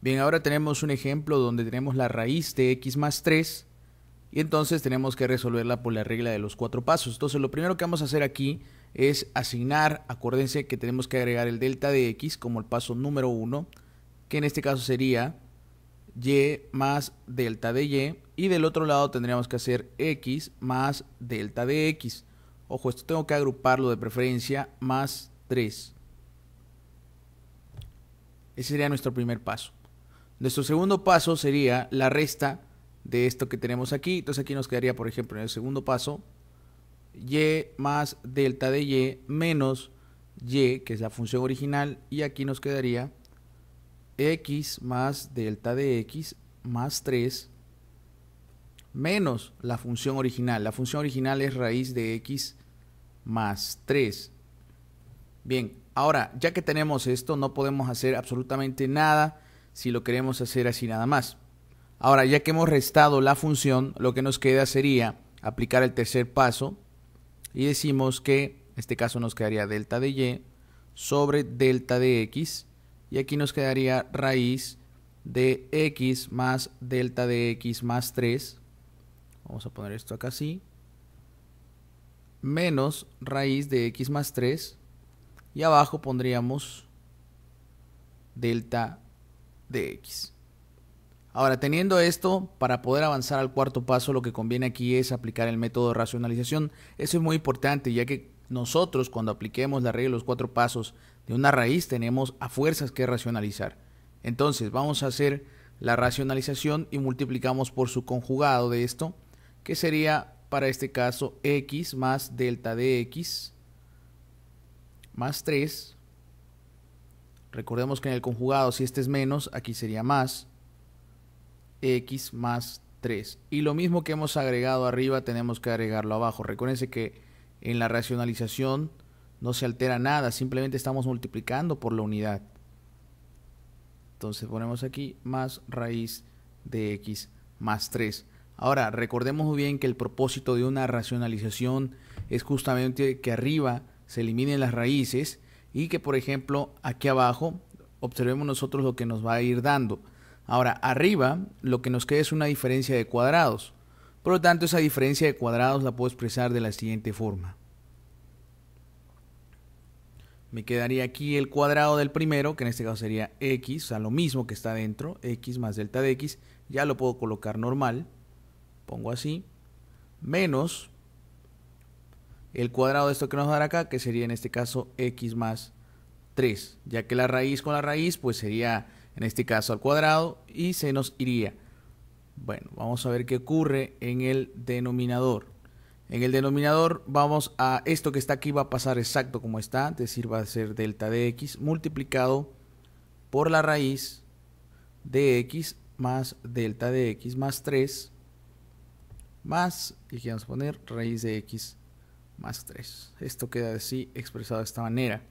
Bien, ahora tenemos un ejemplo donde tenemos la raíz de x más 3 y entonces tenemos que resolverla por la regla de los cuatro pasos. Entonces lo primero que vamos a hacer aquí es asignar, acuérdense que tenemos que agregar el delta de x como el paso número 1, que en este caso sería y más delta de y y del otro lado tendríamos que hacer x más delta de x. Ojo, esto tengo que agruparlo de preferencia más 3. Ese sería nuestro primer paso. Nuestro segundo paso sería la resta de esto que tenemos aquí. Entonces aquí nos quedaría, por ejemplo, en el segundo paso, y más delta de y menos y, que es la función original, y aquí nos quedaría x más delta de x más 3 menos la función original. La función original es raíz de x más 3. Bien, ahora ya que tenemos esto, no podemos hacer absolutamente nada si lo queremos hacer así nada más. Ahora, ya que hemos restado la función, lo que nos queda sería aplicar el tercer paso y decimos que en este caso nos quedaría delta de y sobre delta de x y aquí nos quedaría raíz de x más delta de x más 3 vamos a poner esto acá así menos raíz de x más 3 y abajo pondríamos delta de de X. Ahora, teniendo esto, para poder avanzar al cuarto paso, lo que conviene aquí es aplicar el método de racionalización. Eso es muy importante, ya que nosotros cuando apliquemos la regla de los cuatro pasos de una raíz tenemos a fuerzas que racionalizar. Entonces, vamos a hacer la racionalización y multiplicamos por su conjugado de esto, que sería para este caso x más delta de x más 3 Recordemos que en el conjugado, si este es menos, aquí sería más. X más 3. Y lo mismo que hemos agregado arriba, tenemos que agregarlo abajo. Recuérdense que en la racionalización no se altera nada, simplemente estamos multiplicando por la unidad. Entonces ponemos aquí más raíz de x más 3. Ahora, recordemos muy bien que el propósito de una racionalización es justamente que arriba se eliminen las raíces y que por ejemplo aquí abajo observemos nosotros lo que nos va a ir dando. Ahora arriba lo que nos queda es una diferencia de cuadrados. Por lo tanto esa diferencia de cuadrados la puedo expresar de la siguiente forma. Me quedaría aquí el cuadrado del primero, que en este caso sería x, o sea, lo mismo que está dentro, x más delta de x, ya lo puedo colocar normal, pongo así, menos el cuadrado de esto que nos va a dar acá, que sería en este caso x más 3, ya que la raíz con la raíz pues sería en este caso al cuadrado y se nos iría. Bueno, vamos a ver qué ocurre en el denominador. En el denominador vamos a esto que está aquí va a pasar exacto como está, es decir, va a ser delta de x multiplicado por la raíz de x más delta de x más 3 más, y aquí vamos a poner raíz de x más 3. Esto queda así expresado de esta manera.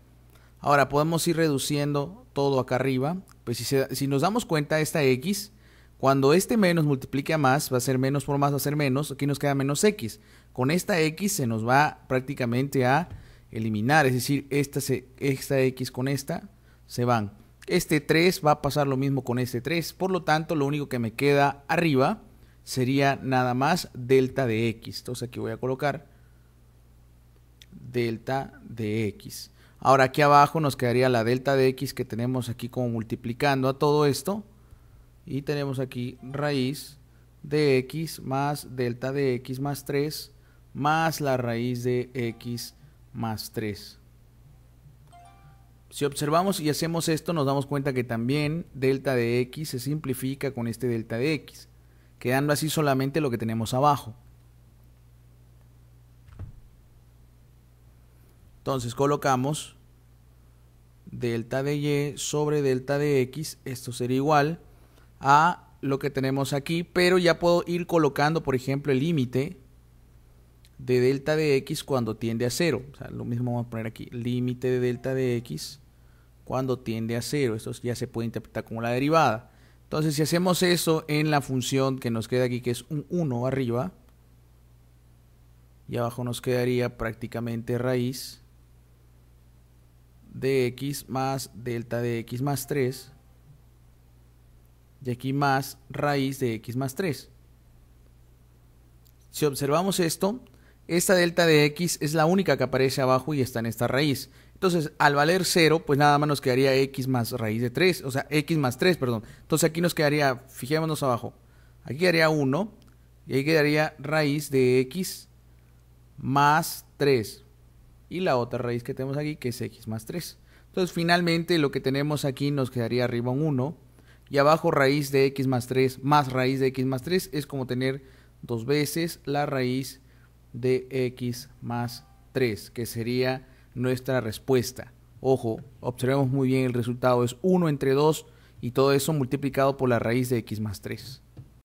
Ahora podemos ir reduciendo todo acá arriba. Pues si, si, nos damos cuenta, esta x, cuando este menos multiplique a más, va a ser menos por más, va a ser menos. Aquí nos queda menos x. Con esta x se nos va prácticamente a eliminar. Es decir, esta, esta x con esta se van. Este 3 va a pasar lo mismo con este 3. Por lo tanto, lo único que me queda arriba sería nada más delta de x. Entonces aquí voy a colocar delta de x. Ahora aquí abajo nos quedaría la delta de x que tenemos aquí como multiplicando a todo esto. Y tenemos aquí raíz de x más delta de x más 3 más la raíz de x más 3. Si observamos y hacemos esto nos damos cuenta que también delta de x se simplifica con este delta de x, quedando así solamente lo que tenemos abajo. Entonces colocamos delta de y sobre delta de x, esto sería igual a lo que tenemos aquí, pero ya puedo ir colocando, por ejemplo, el límite de delta de x cuando tiende a cero. lo mismo vamos a poner aquí, límite de delta de x cuando tiende a cero. Esto ya se puede interpretar como la derivada. Entonces, si hacemos eso en la función que nos queda aquí, que es un 1 arriba, y abajo nos quedaría prácticamente raíz de x más delta de x más 3 y aquí más raíz de x más 3. Si observamos esto, esta delta de x es la única que aparece abajo y está en esta raíz. Entonces, al valer 0, pues nada más nos quedaría x más raíz de 3, o sea, x más 3, perdón. Entonces aquí nos quedaría, fijémonos abajo, aquí quedaría 1 y ahí quedaría raíz de x más 3 y la otra raíz que tenemos aquí que es x más 3. Entonces finalmente lo que tenemos aquí nos quedaría arriba un 1 y abajo raíz de x más 3 más raíz de x más 3 es como tener dos veces la raíz de x más 3 que sería nuestra respuesta. Ojo, observemos muy bien el resultado es 1 entre 2 y todo eso multiplicado por la raíz de x más 3.